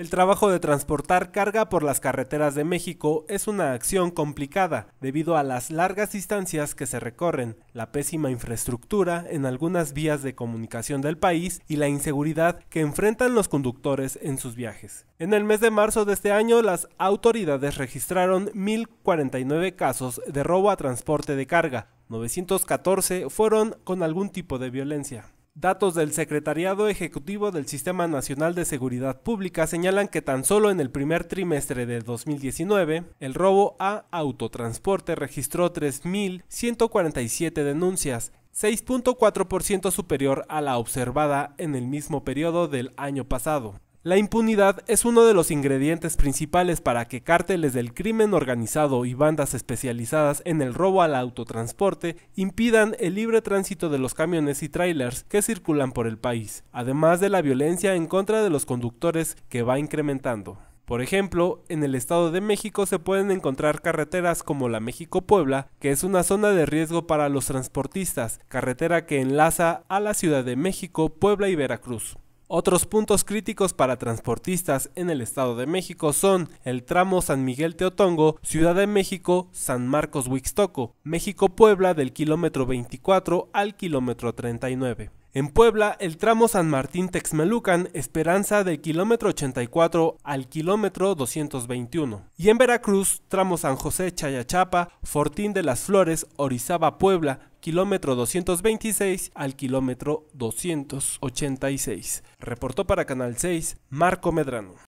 El trabajo de transportar carga por las carreteras de México es una acción complicada debido a las largas distancias que se recorren, la pésima infraestructura en algunas vías de comunicación del país y la inseguridad que enfrentan los conductores en sus viajes. En el mes de marzo de este año, las autoridades registraron 1.049 casos de robo a transporte de carga, 914 fueron con algún tipo de violencia. Datos del Secretariado Ejecutivo del Sistema Nacional de Seguridad Pública señalan que tan solo en el primer trimestre de 2019, el robo a autotransporte registró 3.147 denuncias, 6.4% superior a la observada en el mismo periodo del año pasado. La impunidad es uno de los ingredientes principales para que cárteles del crimen organizado y bandas especializadas en el robo al autotransporte impidan el libre tránsito de los camiones y trailers que circulan por el país, además de la violencia en contra de los conductores que va incrementando. Por ejemplo, en el Estado de México se pueden encontrar carreteras como la México-Puebla, que es una zona de riesgo para los transportistas, carretera que enlaza a la Ciudad de México, Puebla y Veracruz. Otros puntos críticos para transportistas en el Estado de México son el tramo San Miguel Teotongo, Ciudad de México, San Marcos Huixtoco, México Puebla del kilómetro 24 al kilómetro 39. En Puebla, el tramo San Martín-Texmelucan, Esperanza de kilómetro 84 al kilómetro 221. Y en Veracruz, tramo San José-Chayachapa, Fortín de las Flores, Orizaba-Puebla, kilómetro 226 al kilómetro 286. Reportó para Canal 6 Marco Medrano.